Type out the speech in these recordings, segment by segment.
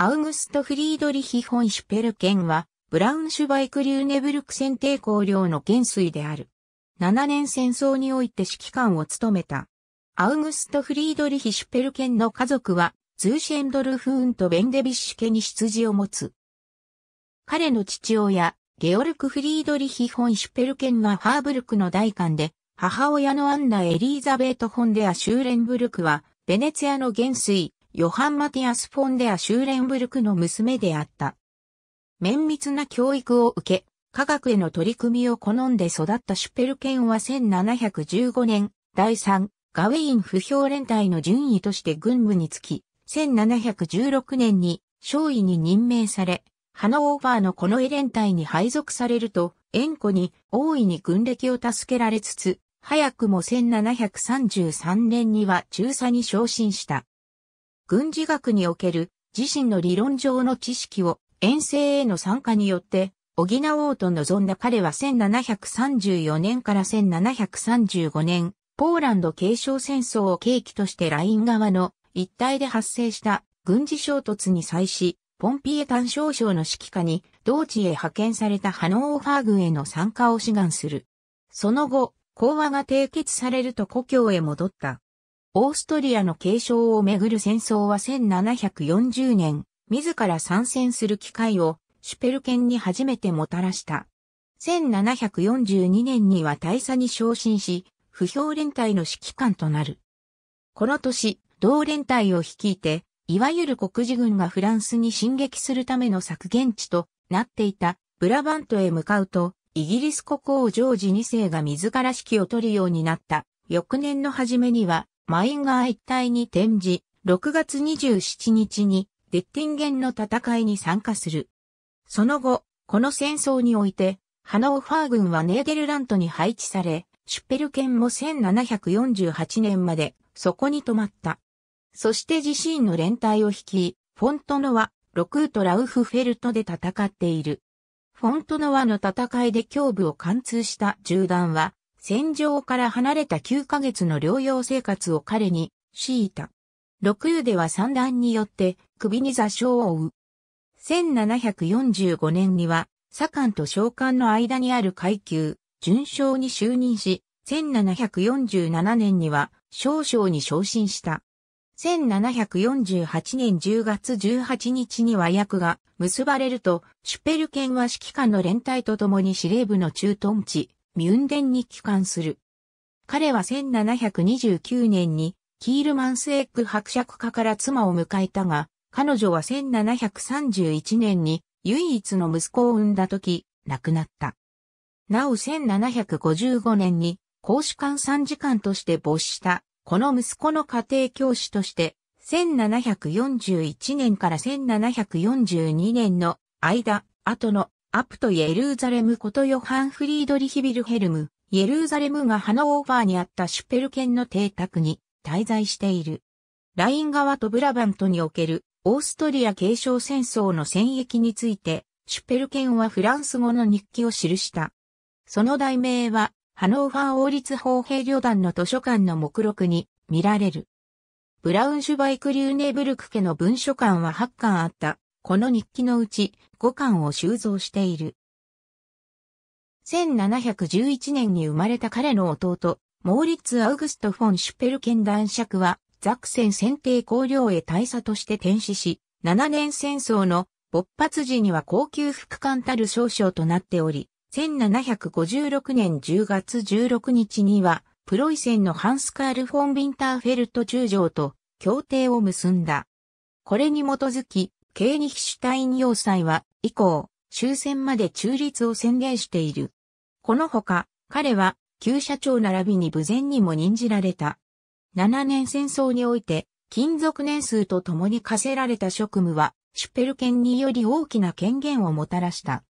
アウグスト・フリードリヒ・ホンシュペルケンは、ブラウンシュバイク・リューネブルク選定校領の元帥である。7年戦争において指揮官を務めた。アウグスト・フリードリヒ・シュペルケンの家族は、ズーシェンドルフーンとベンデビッシュ家に羊を持つ。彼の父親、ゲオルク・フリードリヒ・ホンシュペルケンはハーブルクの大官で、母親のアンナ・エリーザベート・ホンデア・シューレンブルクは、ベネツィアの元帥、ヨハン・マティアス・フォンデア・シューレンブルクの娘であった。綿密な教育を受け、科学への取り組みを好んで育ったシュペルケンは1715年、第3、ガウェイン不評連隊の順位として軍務につき、1716年に少尉に任命され、ハノーバーのこのエ連隊に配属されると、縁故に大いに軍歴を助けられつつ、早くも1733年には中佐に昇進した。軍事学における自身の理論上の知識を遠征への参加によって補おうと望んだ彼は1734年から1735年、ポーランド継承戦争を契機としてライン側の一帯で発生した軍事衝突に際し、ポンピエ単少将の指揮下に、同地へ派遣されたハノーファー軍への参加を志願する。その後、講和が締結されると故郷へ戻った。オーストリアの継承をめぐる戦争は1740年、自ら参戦する機会をシュペルケンに初めてもたらした。1742年には大佐に昇進し、不評連隊の指揮官となる。この年、同連隊を率いて、いわゆる国事軍がフランスに進撃するための削減地となっていたブラバントへ向かうと、イギリス国王ジョージ2世が自ら指揮を取るようになった。翌年の初めには、マインガー一帯に展示、6月27日にデッティンゲンの戦いに参加する。その後、この戦争において、ハノーファー軍はネーデルラントに配置され、シュッペルケンも1748年までそこに泊まった。そして自身の連帯を引き、フォントノは、ロクート・ラウフフェルトで戦っている。フォントノワの戦いで胸部を貫通した銃弾は、戦場から離れた9ヶ月の療養生活を彼に強いた。六遊では三段によって首に座礁を負う。1745年には、左官と将官の間にある階級、順将に就任し、1747年には少将に昇進した。1748年10月18日に和訳が結ばれると、シュペルケンは指揮官の連帯と共に司令部の駐屯地、ミュンデンに帰還する。彼は1729年にキールマンスエッグ伯爵家から妻を迎えたが、彼女は1731年に唯一の息子を産んだ時、亡くなった。なお1755年に公主官参事官として没したこの息子の家庭教師として、1741年から1742年の間、後のアプト・イエルーザレムことヨハン・フリードリヒ・ビルヘルム、イエルーザレムがハノーファーにあったシュペル県の邸宅に滞在している。ライン側とブラバントにおけるオーストリア継承戦争の戦役について、シュペル県はフランス語の日記を記した。その題名は、ハノーファー王立法兵旅団の図書館の目録に見られる。ブラウンシュバイク・リューネブルク家の文書館は8巻あった。この日記のうち5巻を収蔵している。1711年に生まれた彼の弟、モーリッツ・アウグスト・フォン・シュペルケン男爵は、ザクセン選定公領へ大佐として転死し、7年戦争の勃発時には高級副官たる少将となっており、1756年10月16日には、プロイセンのハンスカール・フォン・ビンターフェルト中将と協定を結んだ。これに基づき、ケーニヒシュタイン要塞は、以降、終戦まで中立を宣言している。このほか、彼は、旧社長並びに無前にも任じられた。7年戦争において、勤続年数とともに課せられた職務は、シュペルケにより大きな権限をもたらした。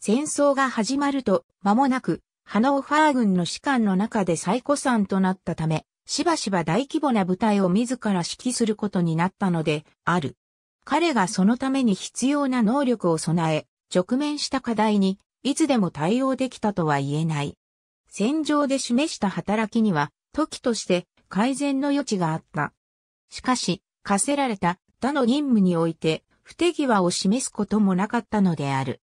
戦争が始まると、間もなく、ハノーファー軍の士官の中で最古参となったため、しばしば大規模な部隊を自ら指揮することになったので、ある。彼がそのために必要な能力を備え、直面した課題に、いつでも対応できたとは言えない。戦場で示した働きには、時として改善の余地があった。しかし、課せられた他の任務において、不手際を示すこともなかったのである。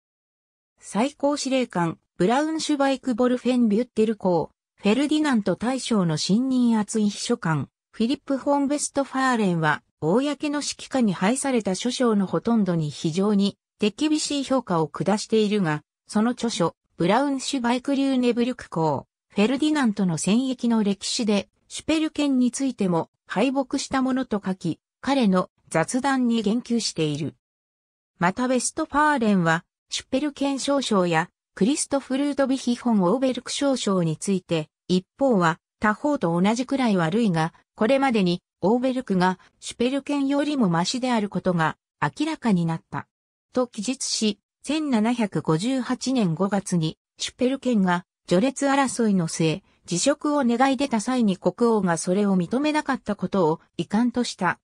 最高司令官、ブラウンシュバイク・ボルフェン・ビュッテル公、フェルディナント大将の新任厚い秘書官、フィリップ・ホンベスト・ファーレンは、公の指揮下に配された諸章のほとんどに非常に手厳しい評価を下しているが、その著書、ブラウンシュバイクリューネブリュク公、フェルディナントの戦役の歴史で、シュペルケンについても敗北したものと書き、彼の雑談に言及している。またウェストファーレンは、シュペルケン少将やクリストフルーヴビヒホン・オーベルク少将について、一方は他方と同じくらい悪いが、これまでにオーベルクがシュペルケンよりもマシであることが明らかになった。と記述し、1758年5月にシュペルケンが序列争いの末、辞職を願い出た際に国王がそれを認めなかったことを遺憾とした。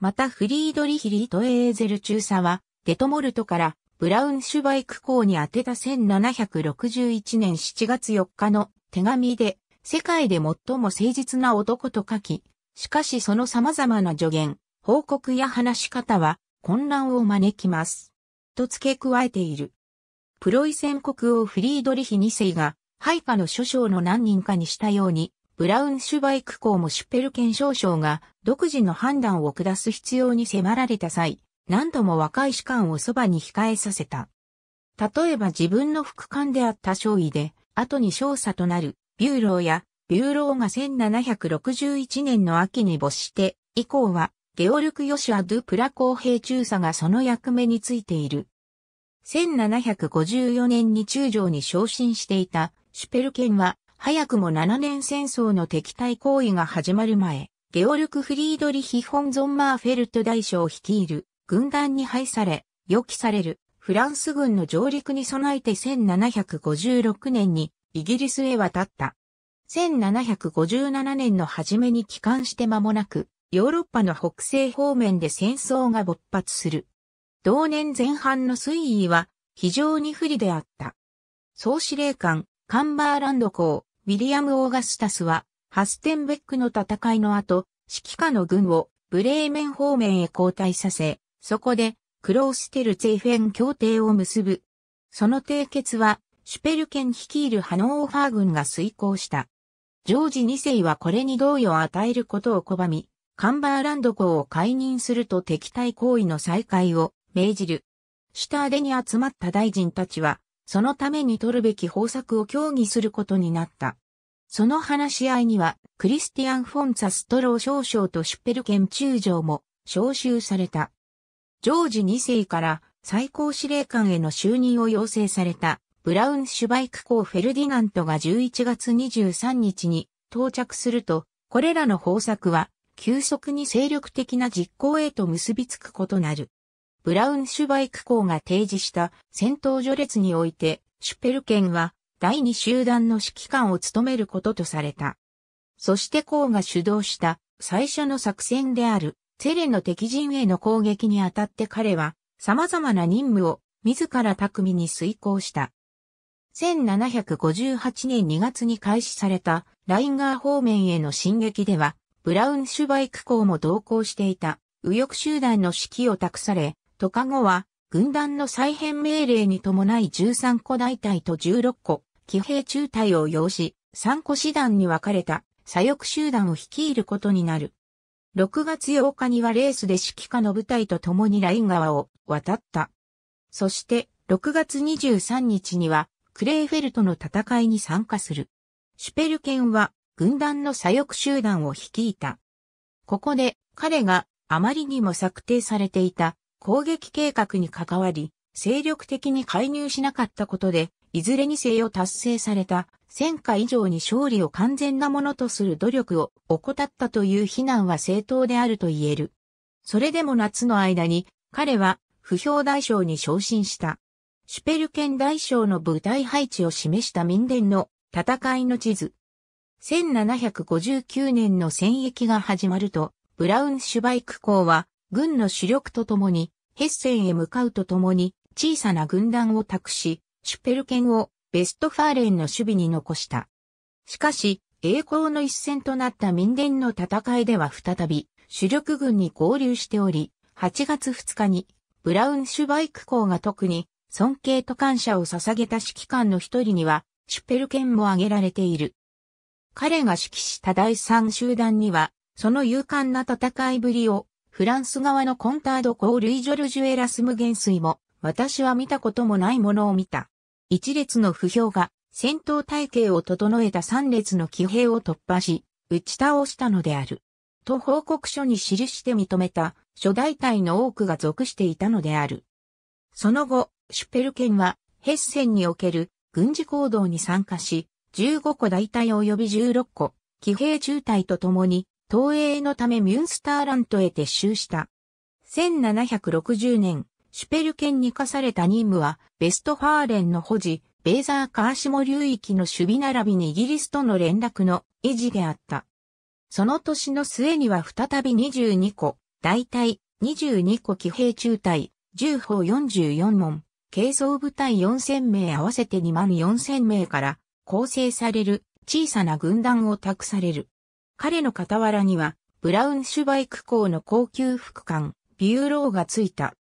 またフリードリヒ・リート・エーゼル中佐は、デトモルトからブラウンシュバイク校に宛てた1761年7月4日の手紙で、世界で最も誠実な男と書き、しかしその様々な助言、報告や話し方は混乱を招きます。と付け加えている。プロイセン国王フリードリヒ2世が、配下の諸将の何人かにしたように、ブラウンシュバイク公もシュペルケン少将が独自の判断を下す必要に迫られた際、何度も若い士官をそばに控えさせた。例えば自分の副官であった少尉で、後に少佐となる、ビューローやーローが1761年の秋に没して、以降は、ゲオルク・ヨシュア・ドゥ・プラ公平中佐がその役目についている。1754年に中将に昇進していたシュペルケンは、早くも7年戦争の敵対行為が始まる前、ゲオルク・フリードリヒ・フォンゾンマーフェルト大将を率いる軍団に配され、予期されるフランス軍の上陸に備えて1756年にイギリスへ渡った。1757年の初めに帰還して間もなく、ヨーロッパの北西方面で戦争が勃発する。同年前半の水位は非常に不利であった。総司令官、カンバーランド公、ウィリアム・オーガスタスは、ハステンベックの戦いの後、指揮下の軍をブレーメン方面へ交代させ、そこでクローステルツェイフェン協定を結ぶ。その締結は、シュペルケン率いるハノーファー軍が遂行した。ジョージ2世はこれに同意を与えることを拒み、カンバーランド公を解任すると敵対行為の再開を命じる。シュターデに集まった大臣たちは、そのために取るべき方策を協議することになった。その話し合いには、クリスティアン・フォンサストロー少将とシュッペルケン中将も招集された。ジョージ2世から最高司令官への就任を要請されたブラウンシュバイク校フェルディナントが11月23日に到着すると、これらの方策は急速に精力的な実行へと結びつくことなる。ブラウンシュバイク校が提示した戦闘序列において、シュペルケンは第2集団の指揮官を務めることとされた。そして校が主導した最初の作戦であるセレの敵陣への攻撃にあたって彼は様々な任務を自ら巧みに遂行した。1758年2月に開始されたラインガー方面への進撃では、ブラウンシュバイク校も同行していた右翼集団の指揮を託され、トカ後は軍団の再編命令に伴い13個大隊と16個騎兵中隊を要し、3個師団に分かれた左翼集団を率いることになる。6月8日にはレースで指揮下の部隊と共にライン川を渡った。そして6月23日にはクレーフェルトの戦いに参加する。シュペルケンは軍団の左翼集団を率いた。ここで彼があまりにも策定されていた攻撃計画に関わり、精力的に介入しなかったことで、いずれにせよ達成された1000回以上に勝利を完全なものとする努力を怠ったという非難は正当であると言える。それでも夏の間に彼は不評大償に昇進した。シュペルケン大将の部隊配置を示した民伝の戦いの地図。1759年の戦役が始まると、ブラウンシュバイク校は、軍の主力とともに、ヘッセンへ向かうとともに、小さな軍団を託し、シュペルケンをベストファーレンの守備に残した。しかし、栄光の一戦となった民伝の戦いでは再び、主力軍に合流しており、8月2日に、ブラウンシュバイク校が特に、尊敬と感謝を捧げた指揮官の一人には、シュペルケンも挙げられている。彼が指揮した第三集団には、その勇敢な戦いぶりを、フランス側のコンタード・コール・イ・ジョルジュ・エラスム元帥も、私は見たこともないものを見た。一列の不評が、戦闘体系を整えた三列の騎兵を突破し、打ち倒したのである。と報告書に記して認めた、初代隊の多くが属していたのである。その後、シュペルケンは、ヘッセンにおける軍事行動に参加し、15個大隊及び16個、騎兵中隊と共に、東映のためミュンスターラントへ撤収した。1760年、シュペルケンに課された任務は、ベストファーレンの保持、ベーザーカーシモ流域の守備並びにイギリスとの連絡の維持であった。その年の末には再び22個、大体22個騎兵中隊、10砲44門、軽装部隊4000名合わせて2万4000名から構成される小さな軍団を託される。彼の傍らには、ブラウンシュバイク校の高級副官、ビューローがついた。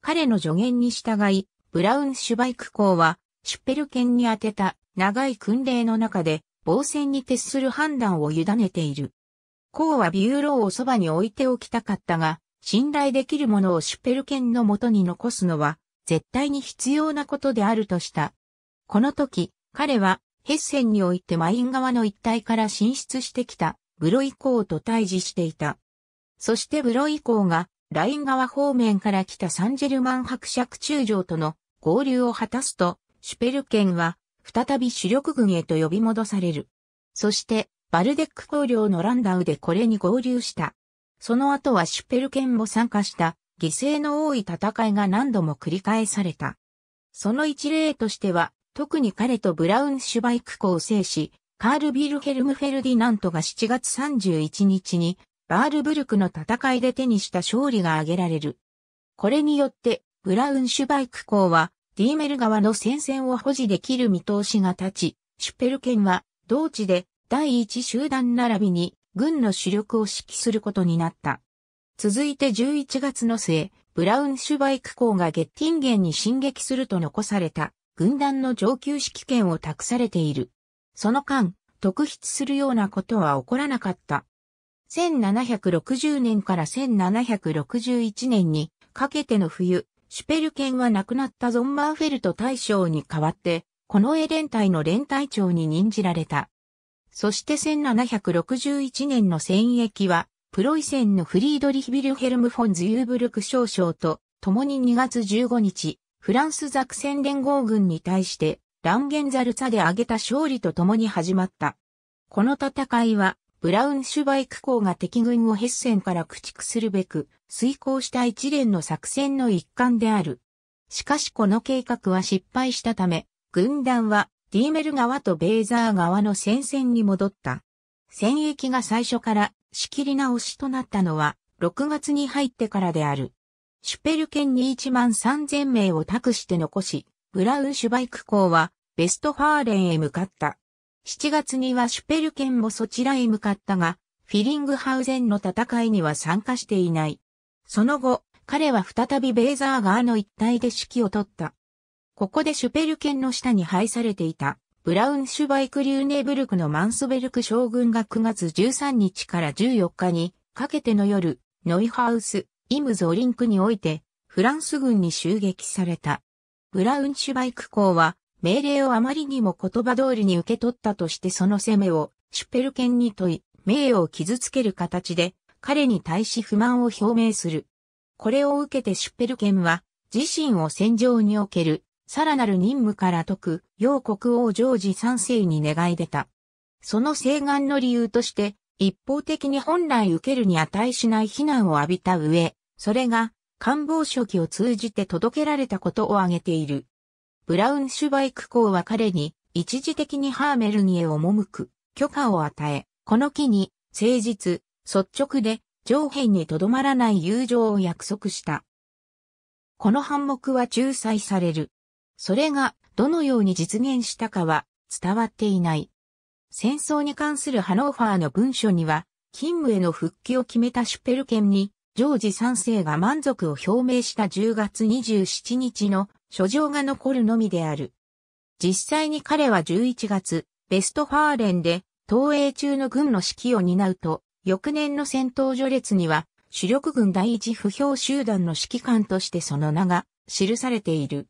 彼の助言に従い、ブラウンシュバイク校は、シュッペル県に宛てた長い訓令の中で、防戦に徹する判断を委ねている。校はビューローをそばに置いておきたかったが、信頼できるものをシュッペル県のもとに残すのは絶対に必要なことであるとした。この時、彼はヘッセンにおいてマイン側の一帯から進出してきたブロイコーと対峙していた。そしてブロイコーがライン川方面から来たサンジェルマン伯爵中将との合流を果たすと、シュペルケンは再び主力軍へと呼び戻される。そして、バルデック公領のランダウでこれに合流した。その後はシュペルケンも参加した犠牲の多い戦いが何度も繰り返された。その一例としては、特に彼とブラウンシュバイク校を制し、カール・ビルヘルム・フェルディナントが7月31日に、バールブルクの戦いで手にした勝利が挙げられる。これによって、ブラウンシュバイク校は、ディーメル側の戦線を保持できる見通しが立ち、シュペル県は、同地で第一集団並びに軍の主力を指揮することになった。続いて11月の末、ブラウンシュバイク校がゲッティンゲンに進撃すると残された、軍団の上級指揮権を託されている。その間、特筆するようなことは起こらなかった。1760年から1761年にかけての冬、シュペルケは亡くなったゾンマーフェルト大将に代わって、この絵連隊の連隊長に任じられた。そして1761年の戦役は、プロイセンのフリードリヒ・ビルヘルム・フォンズ・ユーブルク少将と共に2月15日、フランスザクセン連合軍に対してランゲンザルツァで挙げた勝利と共に始まった。この戦いは、ブラウンシュバイク校が敵軍をヘッセンから駆逐するべく、遂行した一連の作戦の一環である。しかしこの計画は失敗したため、軍団はディーメル川とベーザー川の戦線に戻った。戦役が最初から仕切り直しとなったのは、6月に入ってからである。シュペル県に1万3000名を託して残し、ブラウンシュバイク校は、ベストファーレンへ向かった。7月にはシュペル県もそちらへ向かったが、フィリングハウゼンの戦いには参加していない。その後、彼は再びベーザーーの一帯で指揮を取った。ここでシュペル県の下に配されていたブラウンシュバイク・リューネブルクのマンスベルク将軍が9月13日から14日にかけての夜、ノイハウス、イムゾリンクにおいて、フランス軍に襲撃された。ブラウンシュバイク公は、命令をあまりにも言葉通りに受け取ったとしてその攻めを、シュペルケンに問い、名誉を傷つける形で、彼に対し不満を表明する。これを受けてシュペルケンは、自身を戦場におけるさらなる任務から解く、洋国王ジョージ3世に願い出た。その請願の理由として、一方的に本来受けるに値しない非難を浴びた上、それが官房書記を通じて届けられたことを挙げている。ブラウンシュバイク公は彼に一時的にハーメルニへ赴く許可を与え、この機に誠実、率直で上辺にとどまらない友情を約束した。この反目は仲裁される。それがどのように実現したかは伝わっていない。戦争に関するハノーファーの文書には、勤務への復帰を決めたシュペルケンに、ジョージ3世が満足を表明した10月27日の書状が残るのみである。実際に彼は11月、ベストファーレンで、東映中の軍の指揮を担うと、翌年の戦闘序列には、主力軍第一不評集団の指揮官としてその名が記されている。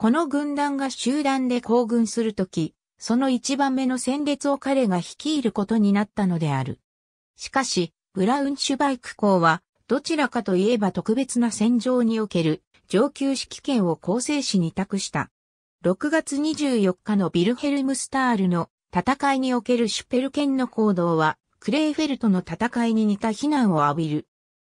この軍団が集団で行軍するとき、その一番目の戦列を彼が率いることになったのである。しかし、ブラウンシュバイク校は、どちらかといえば特別な戦場における上級指揮権を構成士に託した。6月24日のビルヘルムスタールの戦いにおけるシュペルケの行動は、クレイフェルトの戦いに似た非難を浴びる。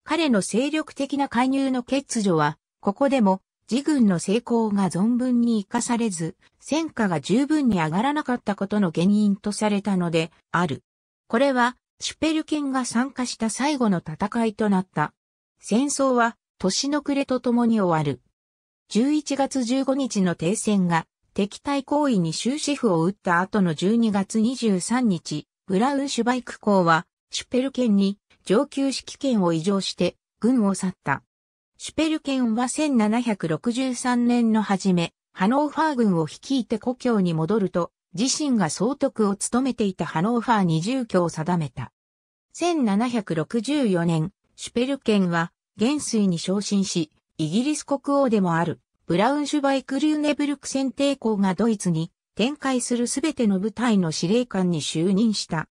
彼の精力的な介入の欠如は、ここでも自軍の成功が存分に活かされず、戦果が十分に上がらなかったことの原因とされたのである。これは、シュペルケンが参加した最後の戦いとなった。戦争は、年の暮れとともに終わる。11月15日の停戦が、敵対行為に終止符を打った後の12月23日、ブラウンシュバイク港は、シュペルケンに上級指揮権を移譲して、軍を去った。シュペルケンは1763年の初め、ハノーファー軍を率いて故郷に戻ると、自身が総督を務めていたハノーファーに住居を定めた。1764年、シュペルケンは元帥に昇進し、イギリス国王でもある、ブラウンシュバイク・リューネブルク戦抵抗がドイツに展開するすべての部隊の司令官に就任した。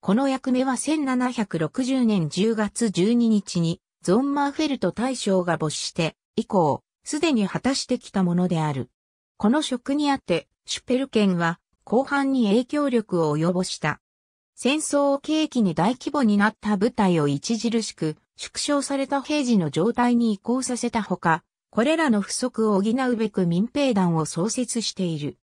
この役目は1760年10月12日にゾンマーフェルト大将が没して、以降、すでに果たしてきたものである。この職にあって、シュペルケンは、後半に影響力を及ぼした。戦争を契機に大規模になった部隊を著しく縮小された平時の状態に移行させたほか、これらの不足を補うべく民兵団を創設している。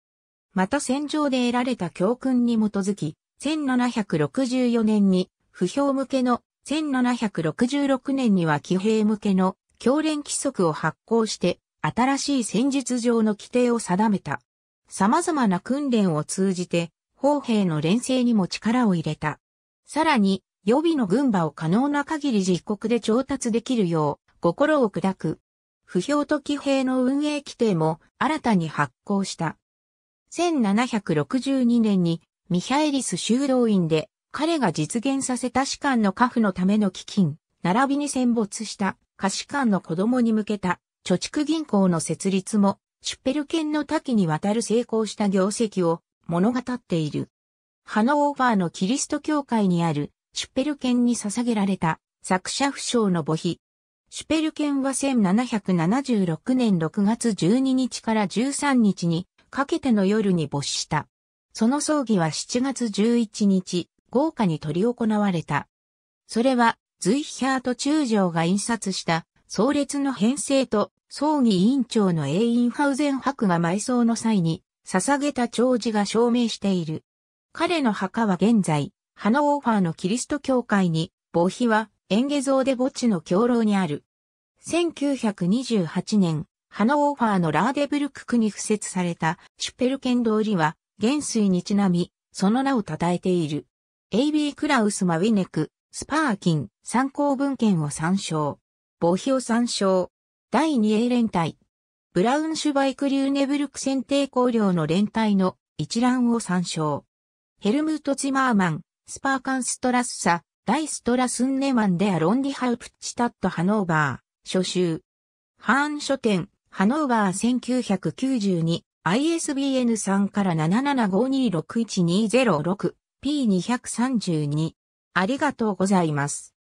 また戦場で得られた教訓に基づき、1764年に不評向けの1766年には騎兵向けの教練規則を発行して新しい戦術上の規定を定めた。様々な訓練を通じて砲兵の連成にも力を入れた。さらに予備の軍馬を可能な限り自国で調達できるよう心を砕く。不評と騎兵の運営規定も新たに発行した。1762年にミハエリス修道院で彼が実現させた士官の家父のための基金、並びに戦没した下士官の子供に向けた貯蓄銀行の設立も、シュッペル犬の多岐にわたる成功した業績を物語っている。ハノーバーのキリスト教会にあるシュッペル犬に捧げられた作者不詳の墓碑。シュペル犬は1776年6月12日から13日にかけての夜に没した。その葬儀は7月11日、豪華に取り行われた。それは、ズイヒャート中将が印刷した、葬列の編成と、葬儀委員長のエイインハウゼン博が埋葬の際に、捧げた弔辞が証明している。彼の墓は現在、ハノーファーのキリスト教会に、墓碑は、エンゲ像で墓地の教廊にある。1928年、ハノーファーのラーデブルク区に付設されたシュペルケン通りは、元帥にちなみ、その名を称えている。AB クラウス・マウィネク、スパーキン、参考文献を参照。墓を参照。第2 A 連隊。ブラウンシュバイク・リューネブルク選定綱領の連隊の一覧を参照。ヘルムート・ツィマーマン、スパーカン・ストラッサ、ダイストラスンネマンデア・ロンディハウプチタット・ハノーバー、初集。ハーン書店、ハノーバー1992、ISBN3 から7 7 5 2 6 1 2 0 6 P232。ありがとうございます。